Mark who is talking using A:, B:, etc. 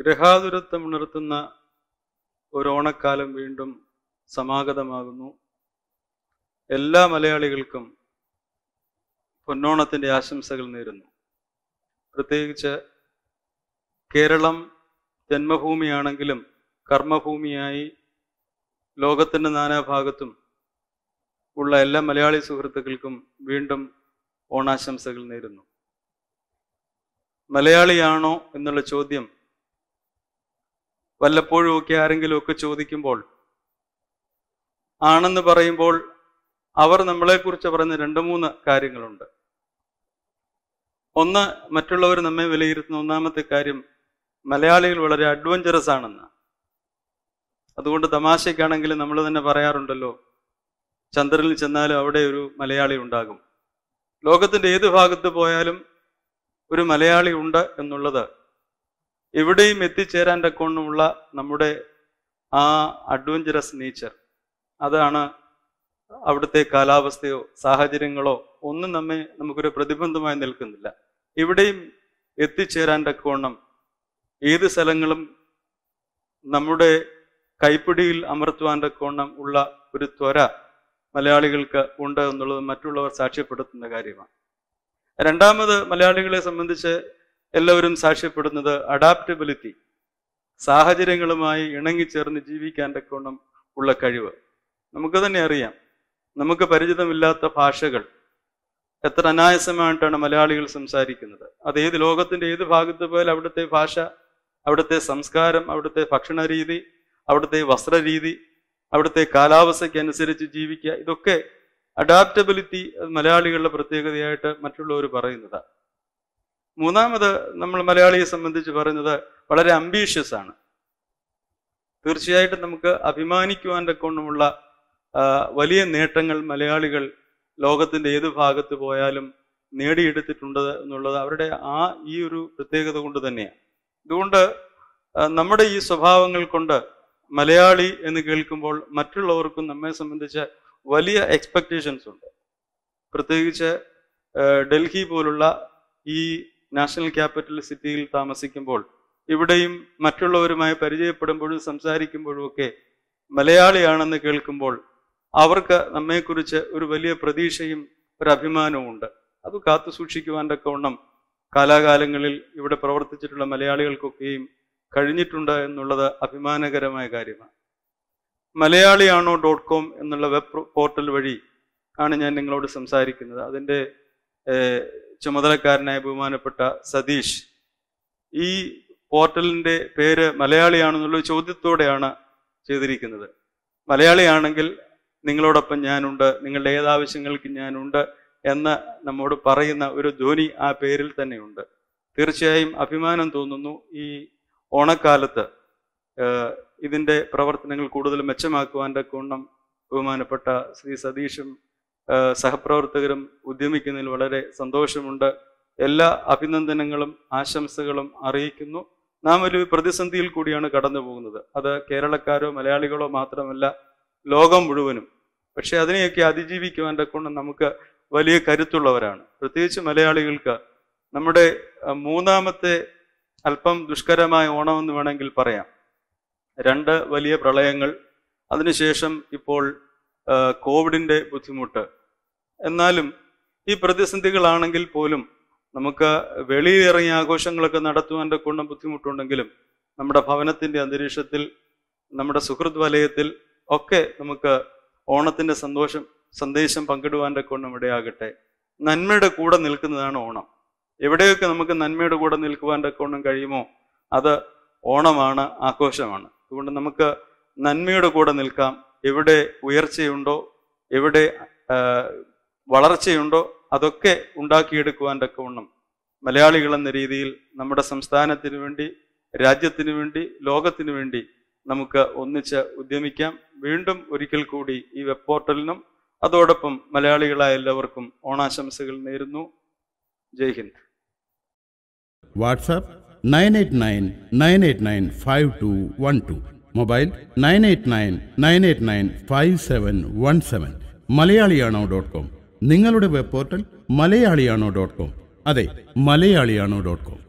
A: ഗൃഹാതുരത്വം ഉണർത്തുന്ന ഒരു ഓണക്കാലം വീണ്ടും സമാഗതമാകുന്നു എല്ലാ മലയാളികൾക്കും പൊന്നോണത്തിൻ്റെ ആശംസകൾ നേരുന്നു പ്രത്യേകിച്ച് കേരളം ജന്മഭൂമിയാണെങ്കിലും കർമ്മഭൂമിയായി ലോകത്തിൻ്റെ നാനാഭാഗത്തും ഉള്ള എല്ലാ മലയാളി സുഹൃത്തുക്കൾക്കും വീണ്ടും ഓണാശംസകൾ നേരുന്നു മലയാളിയാണോ എന്നുള്ള ചോദ്യം വല്ലപ്പോഴും ഒക്കെ ആരെങ്കിലും ഒക്കെ ചോദിക്കുമ്പോൾ ആണെന്ന് പറയുമ്പോൾ അവർ നമ്മളെക്കുറിച്ച് പറയുന്ന രണ്ട് മൂന്ന് കാര്യങ്ങളുണ്ട് ഒന്ന് മറ്റുള്ളവർ നമ്മെ വിലയിരുത്തുന്ന ഒന്നാമത്തെ കാര്യം മലയാളികൾ വളരെ അഡ്വഞ്ചറസ് ആണെന്ന് അതുകൊണ്ട് തമാശയ്ക്കാണെങ്കിൽ നമ്മൾ തന്നെ പറയാറുണ്ടല്ലോ ചന്ദ്രനിൽ ചെന്നാലും അവിടെ ഒരു മലയാളി ഉണ്ടാകും ലോകത്തിന്റെ ഏത് ഭാഗത്ത് പോയാലും ഒരു മലയാളി ഉണ്ട് എന്നുള്ളത് എവിടെയും എത്തിച്ചേരാൻ തക്കവണ്ണമുള്ള നമ്മുടെ ആ അഡ്വഞ്ചറസ് നേച്ചർ അതാണ് അവിടുത്തെ കാലാവസ്ഥയോ സാഹചര്യങ്ങളോ ഒന്നും നമ്മെ നമുക്കൊരു പ്രതിബന്ധമായി നിൽക്കുന്നില്ല എവിടെയും എത്തിച്ചേരാൻ തക്കവണ്ണം ഏത് സ്ഥലങ്ങളും നമ്മുടെ കൈപ്പിടിയിൽ അമർത്തുവാൻ തക്കവണ്ണം ഉള്ള ഒരു ത്വര മലയാളികൾക്ക് ഉണ്ട് എന്നുള്ളത് മറ്റുള്ളവർ സാക്ഷ്യപ്പെടുത്തുന്ന കാര്യമാണ് രണ്ടാമത് മലയാളികളെ സംബന്ധിച്ച് എല്ലാവരും സാക്ഷ്യപ്പെടുന്നത് അഡാപ്റ്റബിലിറ്റി സാഹചര്യങ്ങളുമായി ഇണങ്ങിച്ചേർന്ന് ജീവിക്കാൻ തക്കോണം ഉള്ള കഴിവ് നമുക്ക് തന്നെ അറിയാം നമുക്ക് പരിചിതമില്ലാത്ത ഭാഷകൾ എത്ര അനായാസമായിട്ടാണ് മലയാളികൾ സംസാരിക്കുന്നത് അത് ഏത് ലോകത്തിന്റെ ഏത് ഭാഗത്ത് പോലെ അവിടുത്തെ ഭാഷ അവിടുത്തെ സംസ്കാരം അവിടുത്തെ ഭക്ഷണ രീതി അവിടുത്തെ വസ്ത്രരീതി അവിടുത്തെ കാലാവസ്ഥയ്ക്കനുസരിച്ച് ജീവിക്കുക ഇതൊക്കെ അഡാപ്റ്റബിലിറ്റി മലയാളികളുടെ പ്രത്യേകതയായിട്ട് മറ്റുള്ളവർ പറയുന്നതാണ് മൂന്നാമത് നമ്മൾ മലയാളിയെ സംബന്ധിച്ച് പറയുന്നത് വളരെ അംബീഷ്യസ് ആണ് തീർച്ചയായിട്ടും നമുക്ക് അഭിമാനിക്കുവാൻ തക്കൊണ്ടുമുള്ള വലിയ നേട്ടങ്ങൾ മലയാളികൾ ലോകത്തിൻ്റെ ഏത് ഭാഗത്ത് പോയാലും നേടിയെടുത്തിട്ടുണ്ട് എന്നുള്ളത് അവരുടെ ആ ഈ ഒരു പ്രത്യേകത കൊണ്ട് തന്നെയാണ് അതുകൊണ്ട് നമ്മുടെ ഈ സ്വഭാവങ്ങൾ കൊണ്ട് മലയാളി എന്ന് കേൾക്കുമ്പോൾ മറ്റുള്ളവർക്കും നമ്മെ സംബന്ധിച്ച് വലിയ എക്സ്പെക്റ്റേഷൻസ് ഉണ്ട് പ്രത്യേകിച്ച് ഡൽഹി പോലുള്ള ഈ നാഷണൽ ക്യാപിറ്റൽ സിറ്റിയിൽ താമസിക്കുമ്പോൾ ഇവിടെയും മറ്റുള്ളവരുമായി പരിചയപ്പെടുമ്പോഴും സംസാരിക്കുമ്പോഴും ഒക്കെ മലയാളിയാണെന്ന് കേൾക്കുമ്പോൾ അവർക്ക് നമ്മെക്കുറിച്ച് ഒരു വലിയ പ്രതീക്ഷയും ഒരു അഭിമാനവും ഉണ്ട് അത് കാത്തു സൂക്ഷിക്കുവാൻ്റെ കാലാകാലങ്ങളിൽ ഇവിടെ പ്രവർത്തിച്ചിട്ടുള്ള മലയാളികൾക്കൊക്കെയും കഴിഞ്ഞിട്ടുണ്ട് എന്നുള്ളത് അഭിമാനകരമായ കാര്യമാണ് മലയാളിയാണോ ഡോട്ട് കോം എന്നുള്ള വെബ് പോർട്ടൽ വഴി ആണ് ഞാൻ നിങ്ങളോട് സംസാരിക്കുന്നത് അതിൻ്റെ ചുമതലക്കാരനായ ബഹുമാനപ്പെട്ട സതീഷ് ഈ പോർട്ടലിൻ്റെ പേര് മലയാളിയാണെന്നുള്ള ചോദ്യത്തോടെയാണ് ചെയ്തിരിക്കുന്നത് മലയാളിയാണെങ്കിൽ നിങ്ങളോടൊപ്പം ഞാനുണ്ട് നിങ്ങളുടെ ഏതാവശ്യങ്ങൾക്ക് ഞാനുണ്ട് എന്ന് നമ്മോട് പറയുന്ന ഒരു ധ്വനി ആ പേരിൽ തന്നെയുണ്ട് തീർച്ചയായും അഭിമാനം തോന്നുന്നു ഈ ഓണക്കാലത്ത് ഇതിൻ്റെ പ്രവർത്തനങ്ങൾ കൂടുതൽ മെച്ചമാക്കുവാൻ്റെ ഗുണം ബഹുമാനപ്പെട്ട ശ്രീ സതീഷും സഹപ്രവർത്തകരും ഉദ്യമിക്കുന്നതിൽ വളരെ സന്തോഷമുണ്ട് എല്ലാ അഭിനന്ദനങ്ങളും ആശംസകളും അറിയിക്കുന്നു നാം ഒരു പ്രതിസന്ധിയിൽ കൂടിയാണ് കടന്നു പോകുന്നത് അത് കേരളക്കാരോ മലയാളികളോ മാത്രമല്ല ലോകം മുഴുവനും പക്ഷെ അതിനെയൊക്കെ അതിജീവിക്കുവാൻ്റെ കൊണ്ട് നമുക്ക് വലിയ കരുത്തുള്ളവരാണ് പ്രത്യേകിച്ച് മലയാളികൾക്ക് നമ്മുടെ മൂന്നാമത്തെ അല്പം ദുഷ്കരമായ ഓണമെന്ന് വേണമെങ്കിൽ പറയാം രണ്ട് വലിയ പ്രളയങ്ങൾ അതിനുശേഷം ഇപ്പോൾ കോവിഡിൻ്റെ ബുദ്ധിമുട്ട് എന്നാലും ഈ പ്രതിസന്ധികളാണെങ്കിൽ പോലും നമുക്ക് വെളിയിലിറങ്ങി ആഘോഷങ്ങളൊക്കെ നടത്തുവാൻ്റെ ഗുണം ബുദ്ധിമുട്ടുണ്ടെങ്കിലും നമ്മുടെ ഭവനത്തിൻ്റെ അന്തരീക്ഷത്തിൽ നമ്മുടെ സുഹൃത് വലയത്തിൽ ഒക്കെ നമുക്ക് ഓണത്തിൻ്റെ സന്തോഷം സന്ദേശം പങ്കിടുവാൻ്റെ കൊണ്ടും ഇടയാകട്ടെ നന്മയുടെ കൂടെ നിൽക്കുന്നതാണ് ഓണം എവിടെയൊക്കെ നമുക്ക് നന്മയുടെ കൂടെ നിൽക്കുവാൻ്റെ കൊണ്ടും കഴിയുമോ അത് ഓണമാണ് ആഘോഷമാണ് അതുകൊണ്ട് നമുക്ക് നന്മയുടെ കൂടെ നിൽക്കാം എവിടെ ഉയർച്ചയുണ്ടോ എവിടെ വളർച്ചയുണ്ടോ അതൊക്കെ ഉണ്ടാക്കിയെടുക്കുവാൻ തക്കവണ്ണം മലയാളികൾ എന്ന രീതിയിൽ നമ്മുടെ സംസ്ഥാനത്തിന് വേണ്ടി രാജ്യത്തിന് വേണ്ടി ലോകത്തിന് വേണ്ടി നമുക്ക് ഒന്നിച്ച് ഉദ്യമിക്കാം വീണ്ടും ഒരിക്കൽ കൂടി ഈ വെബ് പോർട്ടലിനും അതോടൊപ്പം മലയാളികളായ എല്ലാവർക്കും ഓണാശംസകൾ നേരുന്നു Jai Hind WhatsApp nine eight nine nine eight nine five two one two mobile nine eight nine nine eight nine five seven one seven മലയാളിയാണോ ഡോട്ട് കോം നിങ്ങളുടെ വെബ് പോർട്ടൽ മലയാളിയാണോ ഡോട്ട് കോം അതെ മലയാളിയാണോ ഡോട്ട് കോം